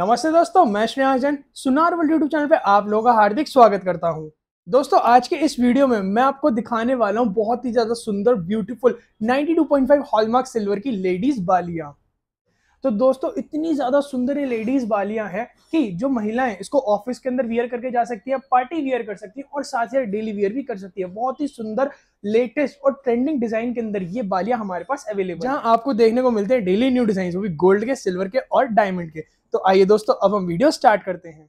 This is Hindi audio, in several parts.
नमस्ते दोस्तों मैं श्रेयांश जैन सुनार वर्ल्ड यूट्यूब चैनल पे आप लोगों का हार्दिक स्वागत करता हूँ दोस्तों आज के इस वीडियो में मैं आपको दिखाने वाला हूँ बहुत ही ज़्यादा सुंदर ब्यूटीफुल 92.5 हॉलमार्क सिल्वर की लेडीज बालिया तो दोस्तों इतनी ज्यादा सुंदर ये लेडीज बालियां हैं कि जो महिलाएं इसको ऑफिस के अंदर वियर करके जा सकती है पार्टी वियर कर सकती है और साथ ही डेली वियर भी कर सकती है बहुत ही सुंदर लेटेस्ट और ट्रेंडिंग डिजाइन के अंदर ये बालियां हमारे पास अवेलेबल जहां आपको देखने को मिलते हैं डेली न्यू डिजाइन वो भी गोल्ड के सिल्वर के और डायमंड के तो आइए दोस्तों अब हम वीडियो स्टार्ट करते हैं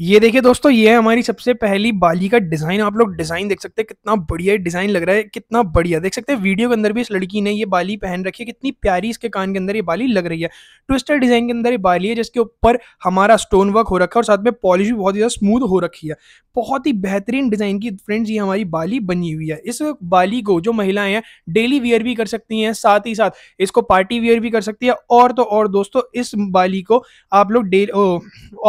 ये देखिए दोस्तों ये है हमारी सबसे पहली बाली का डिज़ाइन आप लोग डिज़ाइन देख सकते हैं कितना बढ़िया डिज़ाइन लग रहा है कितना बढ़िया देख सकते हैं वीडियो के अंदर भी इस लड़की ने ये बाली पहन रखी है कितनी प्यारी इसके कान के अंदर ये बाली लग रही है ट्विस्टर डिज़ाइन के अंदर ये बाली है जिसके ऊपर हमारा स्टोन वर्क हो रखा है और साथ में पॉलिश भी बहुत ज़्यादा स्मूथ हो रखी है बहुत ही बेहतरीन डिज़ाइन की फ्रेंड्स ये हमारी बाली बनी हुई है इस बाली को जो महिलाएं हैं डेली वियर भी कर सकती हैं साथ ही साथ इसको पार्टी वियर भी कर सकती है और तो और दोस्तों इस बाली को आप लोग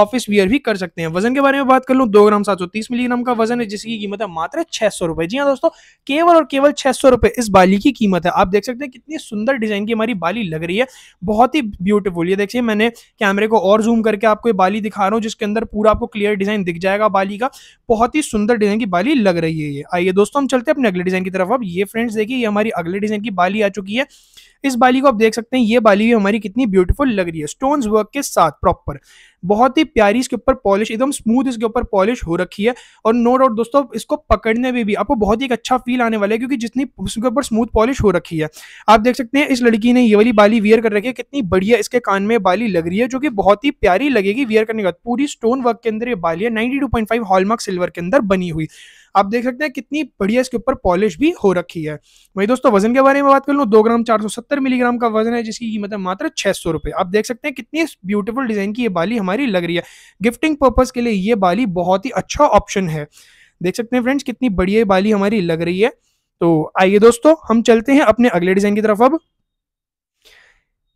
ऑफिस वियर भी कर सकते हैं वजन के बारे में बात कर लू दो ग्राम सात सौ तीस मिलीग्राम का वजन है जिसकी कीमत है मात्र छह सौ रुपए जी हाँ दोस्तों केवल और केवल छह सौ रुपए इस बाली की कीमत है आप देख सकते हैं कितनी सुंदर डिजाइन की हमारी बाली लग रही है बहुत ही ब्यूटीफुल ये देखिए मैंने कैमरे को और जूम करके आपको ये बाली दिखा रहा हूँ जिसके अंदर पूरा आपको क्लियर डिजाइन दिख जाएगा बाली का बहुत ही सुंदर डिजाइन की बाली लग रही है ये आइए दोस्तों हम चलते हैं अपने अगले डिजाइन की तरफ अब ये फ्रेंड्स देखिए ये हमारी अगले डिजाइन की बाली आ चुकी है इस बाली को आप देख सकते हैं ये बाली भी हमारी कितनी ब्यूटीफुल लग रही है स्टोन वर्क के साथ प्रॉपर बहुत ही प्यारी इसके ऊपर पॉलिश एकदम स्मूथ इसके ऊपर पॉलिश हो रखी है और नो डाउट दोस्तों इसको पकड़ने में भी आपको बहुत ही एक अच्छा फील आने वाला है क्योंकि जितनी उसके ऊपर स्मूथ पॉलिश हो रखी है आप देख सकते हैं इस लड़की ने ये वाली बाली वियर कर रखी है कितनी बढ़िया इसके कान में बाली लग रही है जो कि बहुत ही प्यारी लगेगी वियर करने के बाद पूरी स्टोन वर्क के अंदर ये बाली है नाइनटी हॉलमार्क सिल्वर के अंदर बनी हुई आप देख सकते हैं कितनी बढ़िया इसके ऊपर पॉलिश भी हो रखी है वही दोस्तों वजन के बारे में बात कर लूँ दो ग्राम चार सौ सत्तर मिलीग्राम का वजन है जिसकी कीमत है मात्र छह सौ रुपये आप देख सकते हैं कितनी ब्यूटीफुल डिजाइन की ये बाली हमारी लग रही है गिफ्टिंग पर्पज के लिए ये बाली बहुत ही अच्छा ऑप्शन है देख सकते हैं फ्रेंड्स कितनी बढ़िया बाली हमारी लग रही है तो आइए दोस्तों हम चलते हैं अपने अगले डिजाइन की तरफ अब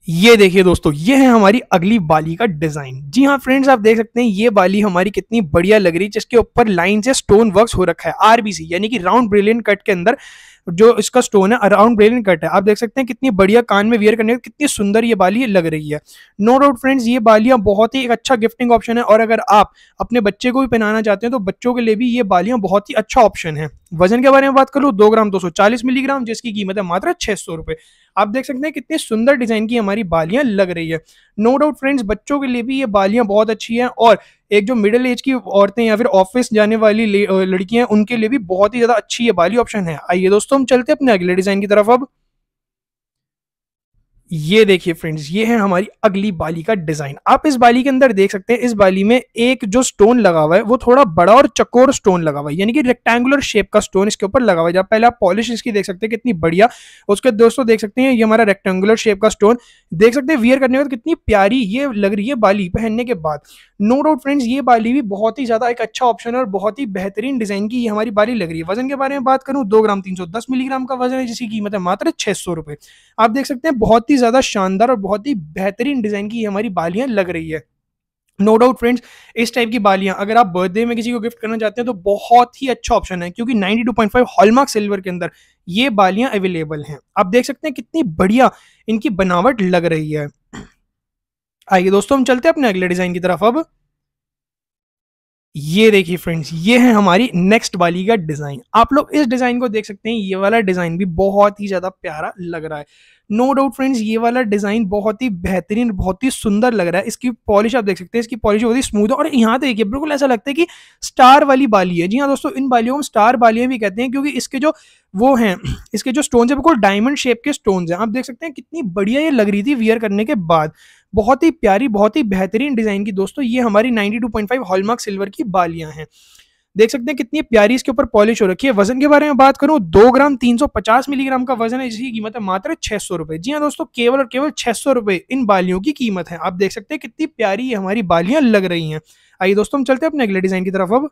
ये देखिए दोस्तों ये है हमारी अगली बाली का डिजाइन जी हाँ फ्रेंड्स आप देख सकते हैं ये बाली हमारी कितनी बढ़िया लग रही है जिसके ऊपर लाइन से स्टोन वर्क हो रखा है आरबीसी यानी कि राउंड ब्रिलियन कट के अंदर जो इसका स्टोन है अराउंड ब्रेलिन कट है आप देख सकते हैं कितनी बढ़िया कान में वियर करने का कितनी सुंदर ये बाली लग रही है नो डाउट फ्रेंड्स ये बालियां बहुत ही एक अच्छा गिफ्टिंग ऑप्शन है और अगर आप अपने बच्चे को भी पहनाना चाहते हैं तो बच्चों के लिए भी ये बालियां बहुत ही अच्छा ऑप्शन है वजन के बारे में बात करूँ दो ग्राम दो सौ चालीस मिलीग्राम जिसकी कीमत है मात्र छह सौ रुपए आप देख सकते हैं कितनी सुंदर डिजाइन की हमारी बालियां लग रही है नो डाउट फ्रेंड्स बच्चों के लिए भी ये बालियां बहुत अच्छी हैं और एक जो मिडिल एज की औरतें या फिर ऑफिस जाने वाली लड़कियां उनके लिए भी बहुत ही ज्यादा अच्छी ये वाली ऑप्शन है आइए दोस्तों हम चलते अपने अगले डिजाइन की तरफ अब ये देखिए फ्रेंड्स ये है हमारी अगली बाली का डिजाइन आप इस बाली के अंदर देख सकते हैं इस बाली में एक जो स्टोन लगा हुआ है वो थोड़ा बड़ा और चकोर स्टोन लगा हुआ है यानी कि रेक्टेंगुलर शेप का स्टोन इसके ऊपर लगा हुआ है जब पहले आप पॉलिश इसकी देख सकते हैं कितनी बढ़िया उसके दोस्तों देख सकते हैं ये हमारा रेक्टेंगुलर शेप का स्टोन देख सकते हैं वियर करने के बाद कितनी प्यारी ये लग रही है बाली पहनने के बाद नो डाउट फ्रेंड्स ये बाली भी बहुत ही ज्यादा एक अच्छा ऑप्शन है और बहुत ही बेहतरीन डिजाइन की ये हमारी बाली लग रही है वजन के बारे में बात करूं दो ग्राम तीन मिलीग्राम का वजन है जिसकी कीमत है मात्र छह सौ आप देख सकते हैं बहुत ही ही ज़्यादा शानदार और बहुत ही बेहतरीन डिज़ाइन की हमारी बालियां लग रही है नो डाउट फ्रेंड्स इस टाइप की बालियां अगर आप बर्थडे में किसी को गिफ्ट करना चाहते हैं तो बहुत ही अच्छा ऑप्शन है क्योंकि 92.5 हॉलमार्क सिल्वर के अंदर ये बालियां अवेलेबल हैं आप देख सकते हैं कितनी बढ़िया इनकी बनावट लग रही है आइए दोस्तों हम चलते हैं अपने अगले डिजाइन की तरफ अब ये देखिए फ्रेंड्स ये है हमारी नेक्स्ट वाली का डिज़ाइन आप लोग इस डिज़ाइन को देख सकते हैं ये वाला डिज़ाइन भी बहुत ही ज़्यादा प्यारा लग रहा है नो डाउट फ्रेंड्स ये वाला डिज़ाइन बहुत ही बेहतरीन बहुत ही सुंदर लग रहा है इसकी पॉलिश आप देख सकते हैं इसकी पॉलिश बहुत ही स्मूथ है और यहाँ देखिए बिल्कुल ऐसा लगता है कि स्टार वाली बाली है जी हाँ दोस्तों इन बालियों को स्टार बालियाँ भी कहते हैं क्योंकि इसके जो वो हैं इसके जो स्टोन्स हैं बिल्कुल डायमंड शेप के स्टोन्स हैं आप देख सकते हैं कितनी बढ़िया ये लग रही थी वियर करने के बाद बहुत ही प्यारी बहुत ही बेहतरीन डिज़ाइन की दोस्तों ये हमारी 92.5 हॉलमार्क सिल्वर की बालियां हैं देख सकते हैं कितनी प्यारी इसके ऊपर पॉलिश हो रखी है वजन के बारे में बात करूं दो ग्राम तीन सौ पचास मिलीग्राम का वजन है जिसकी कीमत है मात्र छह सौ रुपए जी हाँ दोस्तों केवल और केवल छह सौ रुपए इन बालियों की कीमत है आप देख सकते हैं कितनी प्यारी हमारी बालियां लग रही हैं आइए दोस्तों हम चलते हैं अपने अगले डिजाइन की तरफ अब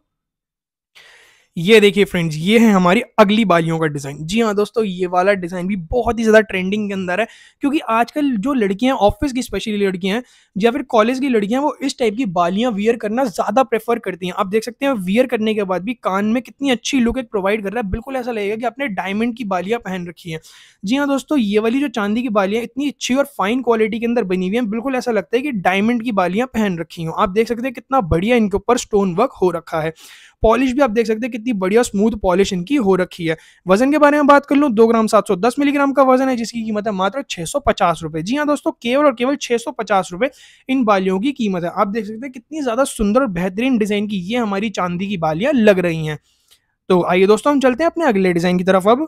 ये देखिए फ्रेंड्स ये है हमारी अगली बालियों का डिज़ाइन जी हाँ दोस्तों ये वाला डिज़ाइन भी बहुत ही ज़्यादा ट्रेंडिंग के अंदर है क्योंकि आजकल जो लड़कियां ऑफिस की स्पेशली लड़कियां हैं या फिर कॉलेज की लड़कियां वो इस टाइप की बालियां वियर करना ज़्यादा प्रेफर करती हैं आप देख सकते हैं वियर करने के बाद भी कान में कितनी अच्छी लुक एक प्रोवाइड कर रहा है बिल्कुल ऐसा लगेगा कि आपने डायमंड की बालियाँ पहन रखी हैं जी हाँ दोस्तों ये वाली जो चांदी की बालियाँ इतनी अच्छी और फाइन क्वालिटी के अंदर बनी हुई हैं बिल्कुल ऐसा लगता है कि डायमंड की बालियाँ पहन रखी हूँ आप देख सकते हैं कितना बढ़िया इनके ऊपर स्टोन वर्क हो रखा है पॉलिश भी आप देख सकते हैं कितनी बढ़िया स्मूथ पॉलिश इनकी हो रखी है वजन के बारे में बात कर लू दो ग्राम सात सौ दस मिलीग्राम का वजन है जिसकी कीमत है मात्र छह सौ पचास रुपए जी हाँ दोस्तों केवल और केवल छह सौ पचास रुपए इन बालियों की कीमत है आप देख सकते हैं कितनी ज्यादा सुंदर और बेहतरीन डिजाइन की ये हमारी चांदी की बालियां लग रही हैं तो आइए दोस्तों हम चलते हैं अपने अगले डिजाइन की तरफ अब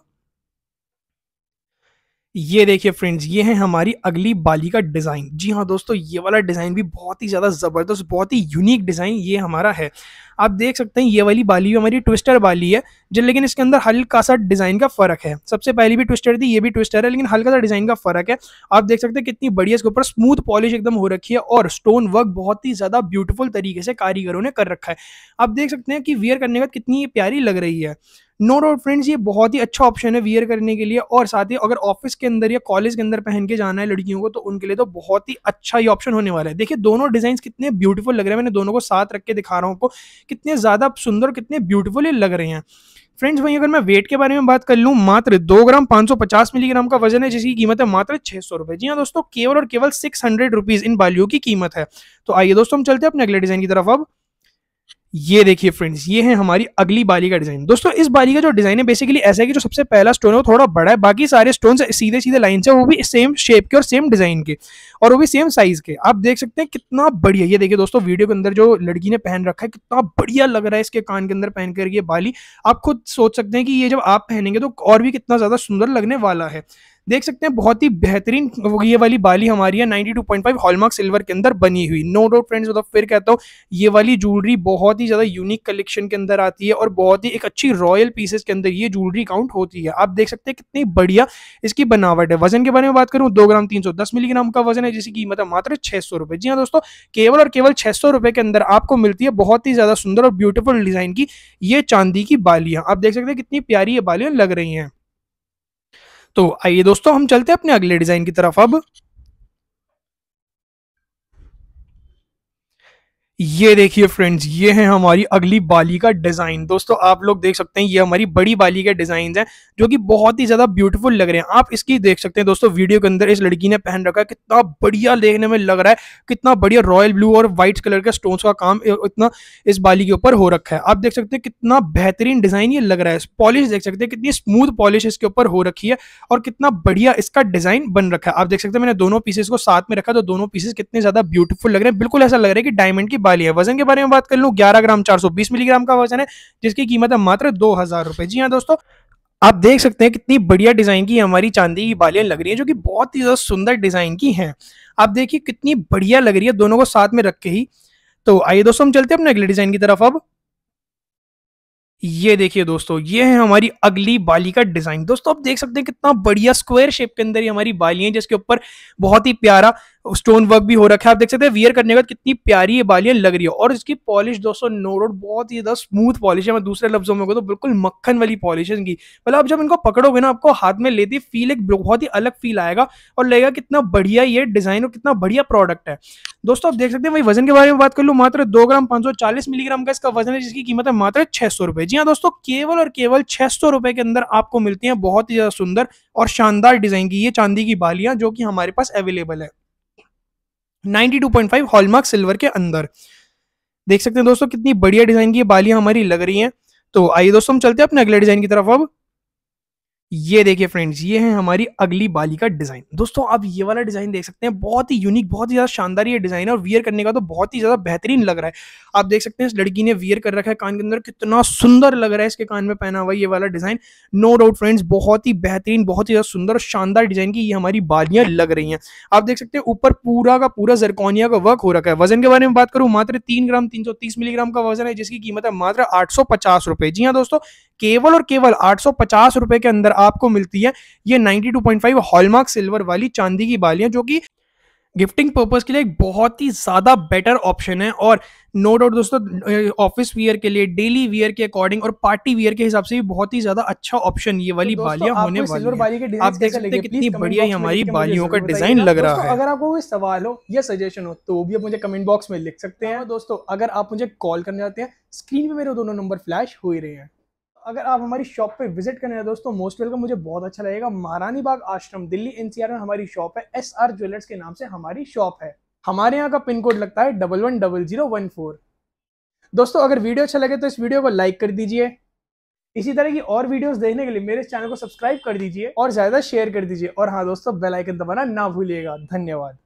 ये देखिए फ्रेंड्स ये है हमारी अगली बाली का डिज़ाइन जी हाँ दोस्तों ये वाला डिज़ाइन भी बहुत ही ज़्यादा ज़बरदस्त बहुत ही यूनिक डिज़ाइन ये हमारा है आप देख सकते हैं ये वाली बाली भी हमारी ट्विस्टर बाली है जो लेकिन इसके अंदर हल्का सा डिज़ाइन का फ़र्क है सबसे पहली भी ट्विस्टर थी ये भी ट्विस्टर है लेकिन हल्का सा डिज़ाइन का फ़र्क है आप देख सकते हैं कितनी बढ़िया इसके ऊपर स्मूथ पॉलिश एकदम हो रखी है और स्टोन वर्क बहुत ही ज़्यादा ब्यूटीफुल तरीके से कारीगरों ने कर रखा है आप देख सकते हैं कि वेयर करने के बाद कितनी प्यारी लग रही है नो डाउट फ्रेंड्स ये बहुत ही अच्छा ऑप्शन है वियर करने के लिए और साथ ही अगर ऑफिस के अंदर या कॉलेज के अंदर पहन के जाना है लड़कियों को तो उनके लिए तो बहुत ही अच्छा ही ऑप्शन होने वाला है देखिए दोनों डिजाइन कितने ब्यूटीफुल लग रहे हैं मैंने दोनों को साथ रख के दिखा रहा हूँ आपको कितने ज़्यादा सुंदर कितने ब्यूटीफुल लग रहे हैं फ्रेंड्स वहीं अगर मैं वेट के बारे में बात कर लूँ मात्र दो ग्राम पाँच सौ पचास मिलीग्राम का वजन है जिसकी कीमत है मात्र छह सौ रुपए जी हाँ दोस्तों केवल और केवल सिक्स हंड्रेड रुपीज इन बालियों की कीमत है तो आइए दोस्तों हम चलते हैं अपने अगले डिजाइन की तरफ अब ये देखिए फ्रेंड्स ये है हमारी अगली बाली का डिजाइन दोस्तों इस बाली का जो डिजाइन है बेसिकली ऐसा है कि जो सबसे पहला स्टोन है वो थोड़ा बड़ा है बाकी सारे स्टोन सीधे सीधे लाइन से वो भी सेम शेप के और सेम डिजाइन के और वो भी सेम साइज के आप देख सकते हैं कितना बढ़िया ये देखिए दोस्तों वीडियो के अंदर जो लड़की ने पहन रखा है कितना बढ़िया लग रहा है इसके कान के अंदर पहन कर ये बाली आप खुद सोच सकते हैं कि ये जब आप पहनेंगे तो और भी कितना ज्यादा सुंदर लगने वाला है देख सकते हैं बहुत ही बेहतरीन ये वाली बाली हमारी है 92.5 हॉलमार्क सिल्वर के अंदर बनी हुई नो डाउट फ्रेंड्स मतलब फिर कहता हूँ ये वाली ज्वेलरी बहुत ही ज़्यादा यूनिक कलेक्शन के अंदर आती है और बहुत ही एक अच्छी रॉयल पीसेस के अंदर ये ज्वेलरी काउंट होती है आप देख सकते हैं कितनी बढ़िया इसकी बनावट है वजन के बारे में बात करूँ दो ग्राम तीन मिलीग्राम का वजन है जिसकी कीमत है मात्र छह रुपए जी हाँ दोस्तों केवल और केवल छह रुपए के अंदर आपको मिलती है बहुत ही ज़्यादा सुंदर और ब्यूटीफुल डिज़ाइन की ये चांदी की बालियाँ आप देख सकते हैं कितनी प्यारी ये बालियाँ लग रही हैं तो आइए दोस्तों हम चलते हैं अपने अगले डिजाइन की तरफ अब ये देखिए फ्रेंड्स ये है हमारी अगली बाली का डिज़ाइन दोस्तों आप लोग देख सकते हैं ये हमारी बड़ी बाली के डिज़ाइन हैं जो कि बहुत ही ज़्यादा ब्यूटीफुल लग रहे हैं आप इसकी देख सकते हैं दोस्तों वीडियो के अंदर इस लड़की ने पहन रखा है कितना बढ़िया देखने में लग रहा है कितना बढ़िया रॉयल ब्लू और व्हाइट कलर के स्टोन्स का काम इतना इस बाली के ऊपर हो रखा है आप देख सकते हैं कितना बेहतरीन डिज़ाइन ये लग रहा है पॉलिश देख सकते हैं कितनी स्मूथ पॉलिश इसके ऊपर हो रखी है और कितना बढ़िया इसका डिज़ाइन बन रखा है आप देख सकते हैं मैंने दोनों पीसेस को साथ में रखा तो दोनों पीसेस कितने ज़्यादा ब्यूटीफुल लग रहे हैं बिल्कुल ऐसा लग रहा है कि डायमंड की पा है वजन के बारे में बात कर लूँ ग्यारह ग्राम चार मिलीग्राम का वजन है जिसकी कीमत है मात्र दो हजार रुपए जी हाँ दोस्तों आप देख सकते हैं कितनी बढ़िया डिज़ाइन की हमारी चांदी की बालियां लग रही हैं जो कि बहुत ही ज़्यादा सुंदर डिज़ाइन की हैं आप देखिए कितनी बढ़िया लग रही है दोनों को साथ में रख के ही तो आइए दोस्तों हम चलते हैं अपने अगले डिज़ाइन की तरफ अब ये देखिए दोस्तों ये है हमारी अगली बाली का डिजाइन दोस्तों आप देख सकते हैं कितना बढ़िया स्क्वायर शेप के अंदर ही हमारी बाली है जिसके ऊपर बहुत ही प्यारा स्टोन वर्क भी हो रखा है आप देख सकते हैं वियर करने के बाद कितनी प्यारी ये बालियां लग रही है और इसकी पॉलिश दोस्तों नो रोड बहुत ही ज्यादा स्मूथ पॉलिश है मैं दूसरे लफ्जों में तो बिल्कुल मक्खन वाली पॉलिश है इनकी मतलब आप जब इनको पकड़ोगे ना आपको हाथ में लेती फील एक बहुत ही अलग फील आएगा और लगेगा कितना बढ़िया ये डिजाइन और कितना बढ़िया प्रोडक्ट है दोस्तों आप देख सकते हैं भाई वजन के बारे में बात कर लू मात्र दो ग्राम पाँच सौ चालीस मिलीग्राम का इसका वजन है जिसकी कीमत है मात्र छह सौ रुपए जी हाँ दोस्तों केवल और केवल छह सौ रुपए के अंदर आपको मिलती है बहुत ही ज्यादा सुंदर और शानदार डिजाइन की ये चांदी की बालियां जो कि हमारे पास अवेलेबल है 92.5 हॉलमार्क सिल्वर के अंदर देख सकते हैं दोस्तों कितनी बढ़िया डिजाइन की बालियां हमारी लग रही हैं तो आइए दोस्तों हम चलते हैं अपने अगले डिजाइन की तरफ अब ये देखिए फ्रेंड्स ये है हमारी अगली बाली का डिज़ाइन दोस्तों आप ये वाला डिज़ाइन देख सकते हैं बहुत ही यूनिक बहुत ही ज़्यादा शानदार ये डिज़ाइन है और वियर करने का तो बहुत ही ज़्यादा बेहतरीन लग रहा है आप देख सकते हैं इस लड़की ने वियर कर रखा है कान के अंदर कितना सुंदर लग रहा है इसके कान में पहना हुआ ये वाला डिज़ाइन नो डाउट फ्रेंड्स बहुत ही बेहतरीन बहुत ही ज़्यादा सुंदर और शानदार डिज़ाइन की ये हमारी बालियां लग रही है आप देख सकते हैं ऊपर पूरा का पूरा जरकोनिया का वर्क हो रखा है वजन के बारे में बात करूं मात्र तीन ग्राम तीन मिलीग्राम का वजन है जिसकी कीमत है मात्र आठ जी हाँ दोस्तों केवल और केवल आठ रुपए के अंदर आपको मिलती है ये 92.5 हॉलमार्क सिल्वर वाली चांदी की बालियां जो कि गिफ्टिंग पर्पज के लिए एक बहुत ही ज़्यादा बेटर ऑप्शन है और नो डाउट दोस्तों ऑफिस वियर के लिए डेली वियर के अकॉर्डिंग और पार्टी वियर के हिसाब से भी बहुत ही ज़्यादा अच्छा ऑप्शन ये वाली तो बालियां होने वाली है आप देख सकते हैं कितनी बढ़िया ही हमारी बालियों का डिज़ाइन लग रहा है अगर आपको कोई सवाल हो या सजेशन हो तो वो भी आप मुझे कमेंट बॉक्स में लिख सकते हैं हाँ, दोस्तों अगर आप मुझे कॉल करने जाते हैं स्क्रीन पे मेरे दोनों नंबर फ्लैश हो ही रहे हैं अगर आप हमारी शॉप पे विजिट करने दोस्तों मोस्ट वेलकम मुझे बहुत अच्छा लगेगा महारानी बाग आश्रम दिल्ली एनसीआर में हमारी शॉप है एस आर ज्वेलर्स के नाम से हमारी शॉप है हमारे यहाँ का पिन कोड लगता है double one double zero one four दोस्तों अगर वीडियो अच्छा लगे तो इस वीडियो को लाइक कर दीजिए इसी तरह की और वीडियोस देखने के लिए मेरे चैनल को सब्सक्राइब कर दीजिए और ज्यादा शेयर कर दीजिए और हाँ दोस्तों बेल आइकन दबाना ना भूलिएगा धन्यवाद